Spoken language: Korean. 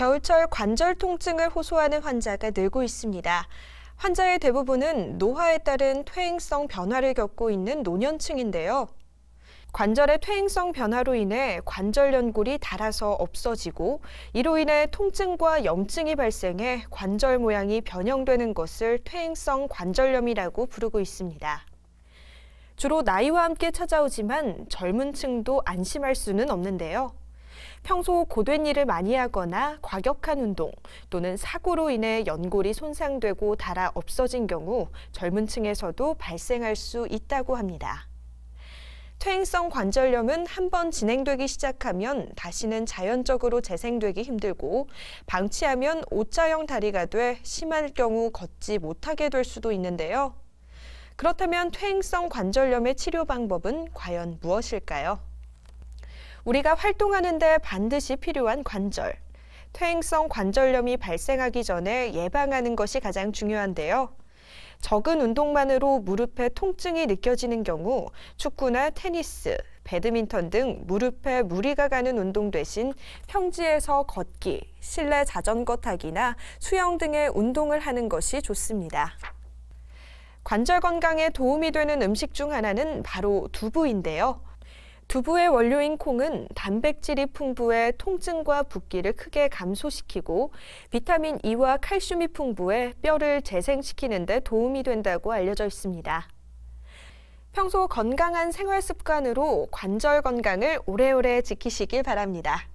겨울철 관절 통증을 호소하는 환자가 늘고 있습니다. 환자의 대부분은 노화에 따른 퇴행성 변화를 겪고 있는 노년층인데요. 관절의 퇴행성 변화로 인해 관절 연골이 닳아서 없어지고 이로 인해 통증과 염증이 발생해 관절 모양이 변형되는 것을 퇴행성 관절염이라고 부르고 있습니다. 주로 나이와 함께 찾아오지만 젊은 층도 안심할 수는 없는데요. 평소 고된 일을 많이 하거나 과격한 운동 또는 사고로 인해 연골이 손상되고 닳아 없어진 경우 젊은 층에서도 발생할 수 있다고 합니다. 퇴행성 관절염은 한 번 진행되기 시작하면 다시는 자연적으로 재생되기 힘들고 방치하면 오자형 다리가 돼 심할 경우 걷지 못하게 될 수도 있는데요. 그렇다면 퇴행성 관절염의 치료 방법은 과연 무엇일까요? 우리가 활동하는데 반드시 필요한 관절, 퇴행성 관절염이 발생하기 전에 예방하는 것이 가장 중요한데요. 적은 운동만으로 무릎에 통증이 느껴지는 경우 축구나 테니스, 배드민턴 등 무릎에 무리가 가는 운동 대신 평지에서 걷기, 실내 자전거 타기나 수영 등의 운동을 하는 것이 좋습니다. 관절 건강에 도움이 되는 음식 중 하나는 바로 두부인데요. 두부의 원료인 콩은 단백질이 풍부해 통증과 붓기를 크게 감소시키고 비타민 E와 칼슘이 풍부해 뼈를 재생시키는 데 도움이 된다고 알려져 있습니다. 평소 건강한 생활 습관으로 관절 건강을 오래오래 지키시길 바랍니다.